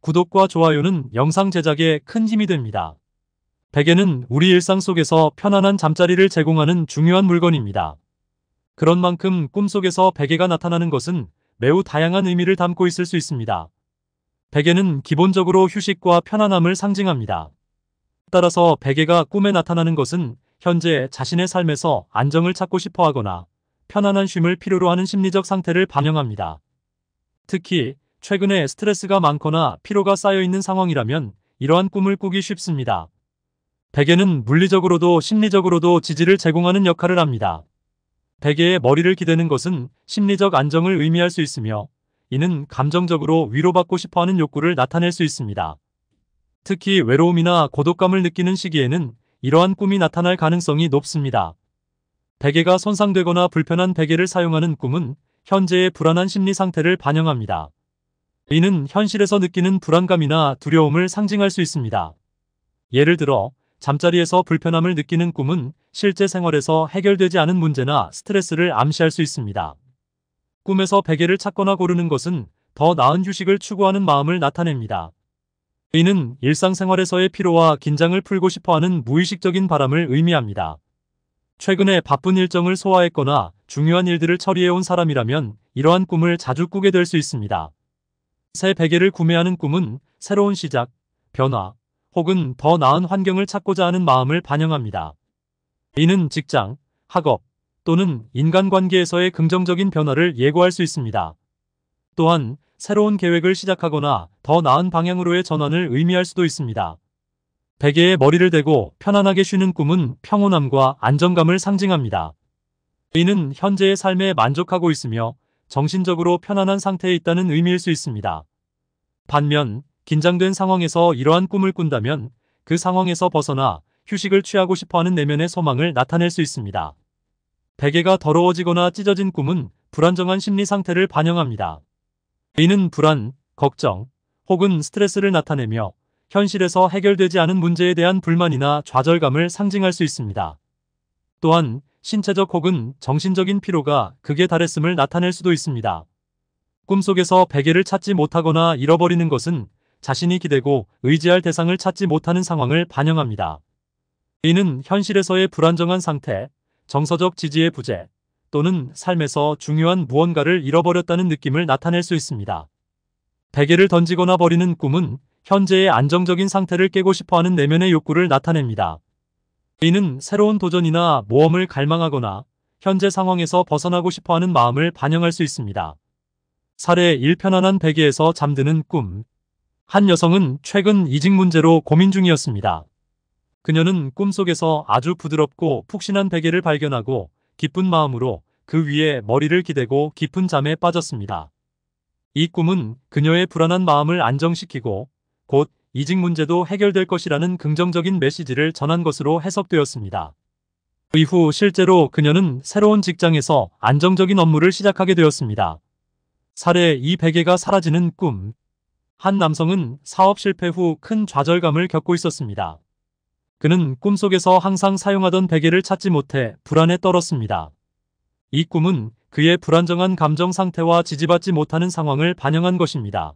구독과 좋아요는 영상 제작에 큰 힘이 됩니다. 베개는 우리 일상 속에서 편안한 잠자리를 제공하는 중요한 물건입니다. 그런 만큼 꿈속에서 베개가 나타나는 것은 매우 다양한 의미를 담고 있을 수 있습니다. 베개는 기본적으로 휴식과 편안함을 상징합니다. 따라서 베개가 꿈에 나타나는 것은 현재 자신의 삶에서 안정을 찾고 싶어 하거나 편안한 쉼을 필요로 하는 심리적 상태를 반영합니다. 특히 최근에 스트레스가 많거나 피로가 쌓여있는 상황이라면 이러한 꿈을 꾸기 쉽습니다. 베개는 물리적으로도 심리적으로도 지지를 제공하는 역할을 합니다. 베개에 머리를 기대는 것은 심리적 안정을 의미할 수 있으며 이는 감정적으로 위로받고 싶어하는 욕구를 나타낼 수 있습니다. 특히 외로움이나 고독감을 느끼는 시기에는 이러한 꿈이 나타날 가능성이 높습니다. 베개가 손상되거나 불편한 베개를 사용하는 꿈은 현재의 불안한 심리 상태를 반영합니다. 이는 현실에서 느끼는 불안감이나 두려움을 상징할 수 있습니다. 예를 들어 잠자리에서 불편함을 느끼는 꿈은 실제 생활에서 해결되지 않은 문제나 스트레스를 암시할 수 있습니다. 꿈에서 베개를 찾거나 고르는 것은 더 나은 휴식을 추구하는 마음을 나타냅니다. 이는 일상생활에서의 피로와 긴장을 풀고 싶어하는 무의식적인 바람을 의미합니다. 최근에 바쁜 일정을 소화했거나 중요한 일들을 처리해온 사람이라면 이러한 꿈을 자주 꾸게 될 수 있습니다. 새 베개를 구매하는 꿈은 새로운 시작, 변화, 혹은 더 나은 환경을 찾고자 하는 마음을 반영합니다. 이는 직장, 학업, 또는 인간관계에서의 긍정적인 변화를 예고할 수 있습니다. 또한 새로운 계획을 시작하거나 더 나은 방향으로의 전환을 의미할 수도 있습니다. 베개에 머리를 대고 편안하게 쉬는 꿈은 평온함과 안정감을 상징합니다. 이는 현재의 삶에 만족하고 있으며 정신적으로 편안한 상태에 있다는 의미일 수 있습니다. 반면 긴장된 상황에서 이러한 꿈을 꾼다면 그 상황에서 벗어나 휴식을 취하고 싶어하는 내면의 소망을 나타낼 수 있습니다. 베개가 더러워지거나 찢어진 꿈은 불안정한 심리 상태를 반영합니다. 이는 불안, 걱정, 혹은 스트레스를 나타내며 현실에서 해결되지 않은 문제에 대한 불만이나 좌절감을 상징할 수 있습니다. 또한 신체적 혹은 정신적인 피로가 극에 달했음을 나타낼 수도 있습니다. 꿈속에서 베개를 찾지 못하거나 잃어버리는 것은 자신이 기대고 의지할 대상을 찾지 못하는 상황을 반영합니다. 이는 현실에서의 불안정한 상태, 정서적 지지의 부재, 또는 삶에서 중요한 무언가를 잃어버렸다는 느낌을 나타낼 수 있습니다. 베개를 던지거나 버리는 꿈은 현재의 안정적인 상태를 깨고 싶어하는 내면의 욕구를 나타냅니다. 이는 새로운 도전이나 모험을 갈망하거나 현재 상황에서 벗어나고 싶어하는 마음을 반영할 수 있습니다. 사례 1편안한 베개에서 잠드는 꿈 한 여성은 최근 이직 문제로 고민 중이었습니다. 그녀는 꿈속에서 아주 부드럽고 푹신한 베개를 발견하고 기쁜 마음으로 그 위에 머리를 기대고 깊은 잠에 빠졌습니다. 이 꿈은 그녀의 불안한 마음을 안정시키고 곧 이직 문제도 해결될 것이라는 긍정적인 메시지를 전한 것으로 해석되었습니다. 그 이후 실제로 그녀는 새로운 직장에서 안정적인 업무를 시작하게 되었습니다. 사례 이 베개가 사라지는 꿈. 한 남성은 사업 실패 후 큰 좌절감을 겪고 있었습니다. 그는 꿈속에서 항상 사용하던 베개를 찾지 못해 불안에 떨었습니다. 이 꿈은 그의 불안정한 감정 상태와 지지받지 못하는 상황을 반영한 것입니다.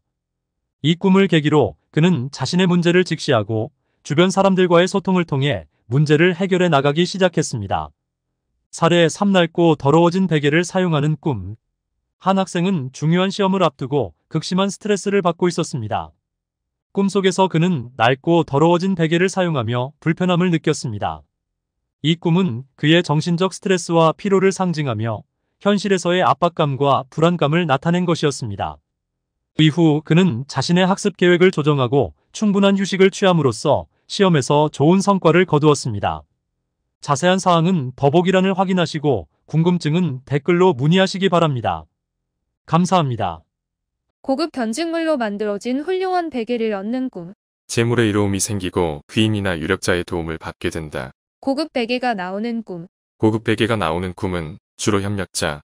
이 꿈을 계기로 그는 자신의 문제를 직시하고 주변 사람들과의 소통을 통해 문제를 해결해 나가기 시작했습니다. 사례 3낡고 더러워진 베개를 사용하는 꿈. 한 학생은 중요한 시험을 앞두고 극심한 스트레스를 받고 있었습니다. 꿈속에서 그는 낡고 더러워진 베개를 사용하며 불편함을 느꼈습니다. 이 꿈은 그의 정신적 스트레스와 피로를 상징하며 현실에서의 압박감과 불안감을 나타낸 것이었습니다. 이후 그는 자신의 학습 계획을 조정하고 충분한 휴식을 취함으로써 시험에서 좋은 성과를 거두었습니다. 자세한 사항은 더보기란을 확인하시고 궁금증은 댓글로 문의하시기 바랍니다. 감사합니다. 고급 변직물로 만들어진 훌륭한 베개를 얻는 꿈. 재물의 이로움이 생기고 귀인이나 유력자의 도움을 받게 된다. 고급 베개가 나오는 꿈. 고급 베개가 나오는 꿈은 주로 협력자,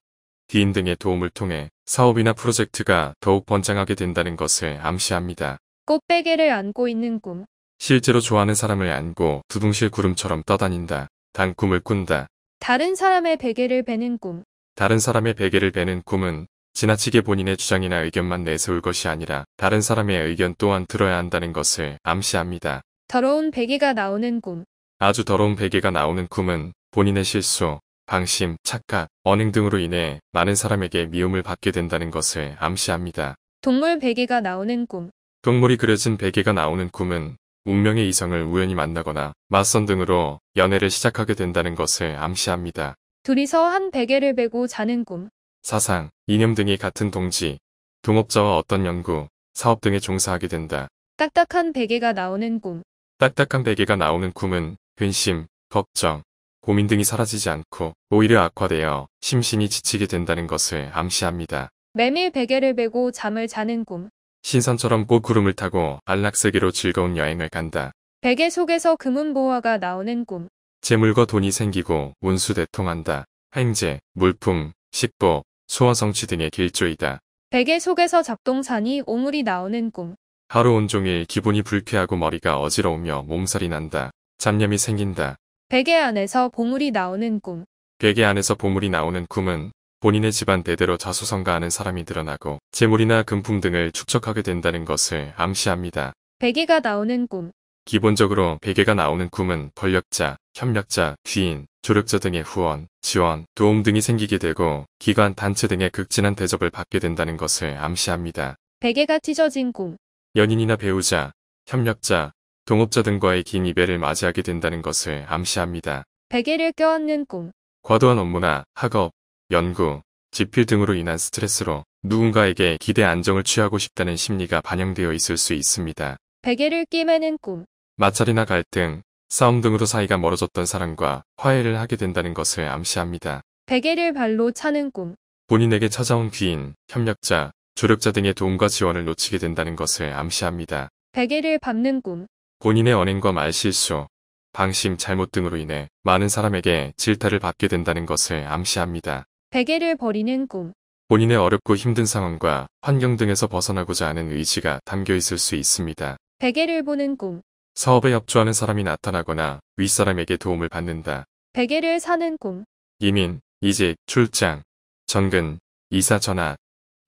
디인 등의 도움을 통해 사업이나 프로젝트가 더욱 번창하게 된다는 것을 암시합니다. 꽃베개를 안고 있는 꿈. 실제로 좋아하는 사람을 안고 두둥실 구름처럼 떠다닌다. 단 꿈을 꾼다. 다른 사람의 베개를 베는 꿈. 다른 사람의 베개를 베는 꿈은 지나치게 본인의 주장이나 의견만 내세울 것이 아니라 다른 사람의 의견 또한 들어야 한다는 것을 암시합니다. 더러운 베개가 나오는 꿈. 아주 더러운 베개가 나오는 꿈은 본인의 실수, 방심, 착각, 언행 등으로 인해 많은 사람에게 미움을 받게 된다는 것을 암시합니다. 동물 베개가 나오는 꿈 동물이 그려진 베개가 나오는 꿈은 운명의 이성을 우연히 만나거나 맞선 등으로 연애를 시작하게 된다는 것을 암시합니다. 둘이서 한 베개를 베고 자는 꿈 사상, 이념 등이 같은 동지, 동업자와 어떤 연구, 사업 등에 종사하게 된다. 딱딱한 베개가 나오는 꿈 딱딱한 베개가 나오는 꿈은 근심, 걱정, 고민 등이 사라지지 않고 오히려 악화되어 심신이 지치게 된다는 것을 암시합니다. 매밀 베개를 베고 잠을 자는 꿈. 신선처럼 꽃 구름을 타고 안락세계로 즐거운 여행을 간다. 베개 속에서 금은보화가 나오는 꿈. 재물과 돈이 생기고 운수대통한다. 행제, 물품, 식보, 소원성취 등의 길조이다. 베개 속에서 잡동산이 오물이 나오는 꿈. 하루 온종일 기분이 불쾌하고 머리가 어지러우며 몸살이 난다. 잡념이 생긴다. 베개 안에서 보물이 나오는 꿈. 베개 안에서 보물이 나오는 꿈은 본인의 집안 대대로 자수성가하는 사람이 드러나고 재물이나 금품 등을 축적하게 된다는 것을 암시합니다. 베개가 나오는 꿈. 기본적으로 베개가 나오는 꿈은 권력자, 협력자, 귀인, 조력자 등의 후원, 지원, 도움 등이 생기게 되고 기관, 단체 등의 극진한 대접을 받게 된다는 것을 암시합니다. 베개가 찢어진 꿈. 연인이나 배우자, 협력자, 동업자 등과의 긴 이별을 맞이하게 된다는 것을 암시합니다. 베개를 껴안는 꿈. 과도한 업무나 학업, 연구, 집필 등으로 인한 스트레스로 누군가에게 기대 안정을 취하고 싶다는 심리가 반영되어 있을 수 있습니다. 베개를 끼매는 꿈. 마찰이나 갈등, 싸움 등으로 사이가 멀어졌던 사람과 화해를 하게 된다는 것을 암시합니다. 베개를 발로 차는 꿈. 본인에게 찾아온 귀인, 협력자, 조력자 등의 도움과 지원을 놓치게 된다는 것을 암시합니다. 베개를 밟는 꿈. 본인의 언행과 말실수, 방심 잘못 등으로 인해 많은 사람에게 질타를 받게 된다는 것을 암시합니다. 베개를 버리는 꿈 본인의 어렵고 힘든 상황과 환경 등에서 벗어나고자 하는 의지가 담겨 있을 수 있습니다. 베개를 보는 꿈 사업에 협조하는 사람이 나타나거나 윗사람에게 도움을 받는다. 베개를 사는 꿈 이민, 이직, 출장, 전근, 이사 전학,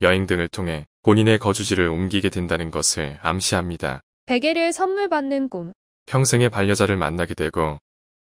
여행 등을 통해 본인의 거주지를 옮기게 된다는 것을 암시합니다. 베개를 선물 받는 꿈. 평생의 반려자를 만나게 되고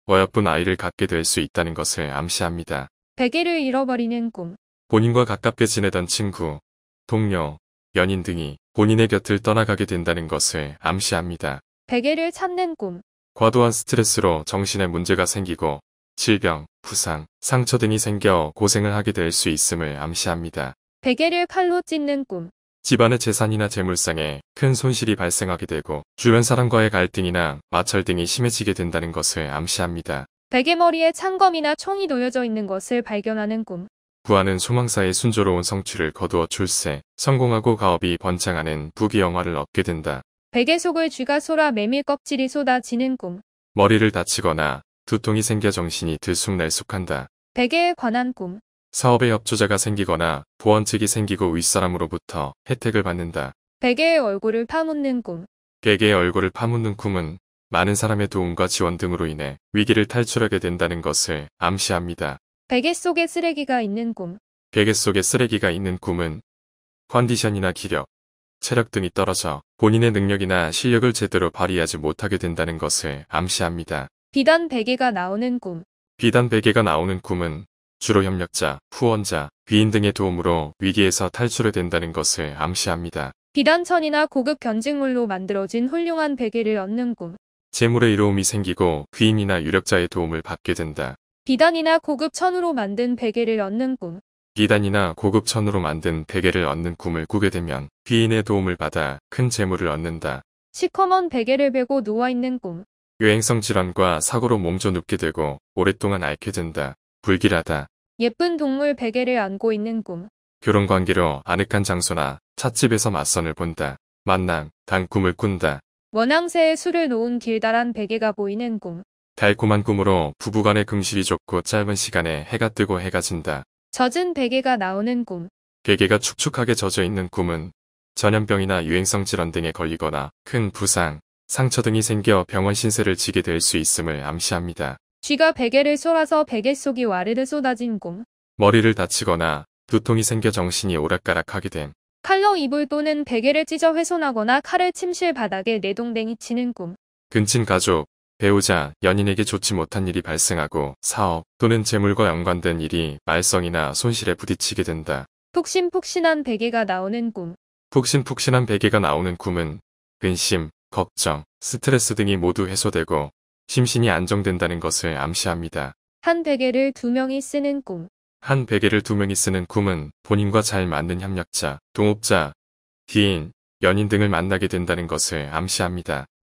어여쁜 아이를 갖게 될 수 있다는 것을 암시합니다. 베개를 잃어버리는 꿈. 본인과 가깝게 지내던 친구, 동료, 연인 등이 본인의 곁을 떠나가게 된다는 것을 암시합니다. 베개를 찾는 꿈. 과도한 스트레스로 정신에 문제가 생기고 질병, 부상, 상처 등이 생겨 고생을 하게 될 수 있음을 암시합니다. 베개를 칼로 찢는 꿈. 집안의 재산이나 재물상에 큰 손실이 발생하게 되고 주변 사람과의 갈등이나 마찰 등이 심해지게 된다는 것을 암시합니다. 베개머리에 창검이나 총이 놓여져 있는 것을 발견하는 꿈. 구하는 소망사의 순조로운 성취를 거두어 출세, 성공하고 가업이 번창하는 부귀영화를 얻게 된다. 베개 속을 쥐가 쏘라 메밀 껍질이 쏟아지는 꿈. 머리를 다치거나 두통이 생겨 정신이 들쑥날쑥한다. 베개에 관한 꿈. 사업의 협조자가 생기거나 보완책이 생기고 윗사람으로부터 혜택을 받는다. 베개의 얼굴을 파묻는 꿈. 베개의 얼굴을 파묻는 꿈은 많은 사람의 도움과 지원 등으로 인해 위기를 탈출하게 된다는 것을 암시합니다. 베개 속에 쓰레기가 있는 꿈. 베개 속에 쓰레기가 있는 꿈은 컨디션이나 기력, 체력 등이 떨어져 본인의 능력이나 실력을 제대로 발휘하지 못하게 된다는 것을 암시합니다. 비단 베개가 나오는 꿈. 비단 베개가 나오는 꿈은 주로 협력자, 후원자, 귀인 등의 도움으로 위기에서 탈출을 된다는 것을 암시합니다. 비단천이나 고급 견직물로 만들어진 훌륭한 베개를 얻는 꿈. 재물의 이로움이 생기고 귀인이나 유력자의 도움을 받게 된다. 비단이나 고급 천으로 만든 베개를 얻는 꿈. 비단이나 고급 천으로 만든 베개를 얻는 꿈을 꾸게 되면 귀인의 도움을 받아 큰 재물을 얻는다. 시커먼 베개를 베고 누워있는 꿈. 유행성 질환과 사고로 몸져 눕게 되고 오랫동안 앓게 된다. 불길하다. 예쁜 동물 베개를 안고 있는 꿈. 결혼 관계로 아늑한 장소나 찻집에서 맞선을 본다. 만남, 단 꿈을 꾼다. 원앙새에 술을 놓은 길다란 베개가 보이는 꿈. 달콤한 꿈으로 부부간의 금실이 좋고 짧은 시간에 해가 뜨고 해가 진다. 젖은 베개가 나오는 꿈. 베개가 축축하게 젖어 있는 꿈은 전염병이나 유행성 질환 등에 걸리거나 큰 부상, 상처 등이 생겨 병원 신세를 지게 될 수 있음을 암시합니다. 쥐가 베개를 쏘아서 베개 속이 와르르 쏟아진 꿈. 머리를 다치거나 두통이 생겨 정신이 오락가락하게 된. 칼로 이불 또는 베개를 찢어 훼손하거나 칼을 침실 바닥에 내동댕이 치는 꿈. 근친 가족, 배우자, 연인에게 좋지 못한 일이 발생하고 사업 또는 재물과 연관된 일이 말썽이나 손실에 부딪히게 된다. 푹신푹신한 베개가 나오는 꿈. 푹신푹신한 베개가 나오는 꿈은 근심, 걱정, 스트레스 등이 모두 해소되고 심신이 안정된다는 것을 암시합니다. 한 베개를 두 명이 쓰는 꿈. 한 베개를 두 명이 쓰는 꿈은 본인과 잘 맞는 협력자, 동업자, 지인, 연인 등을 만나게 된다는 것을 암시합니다.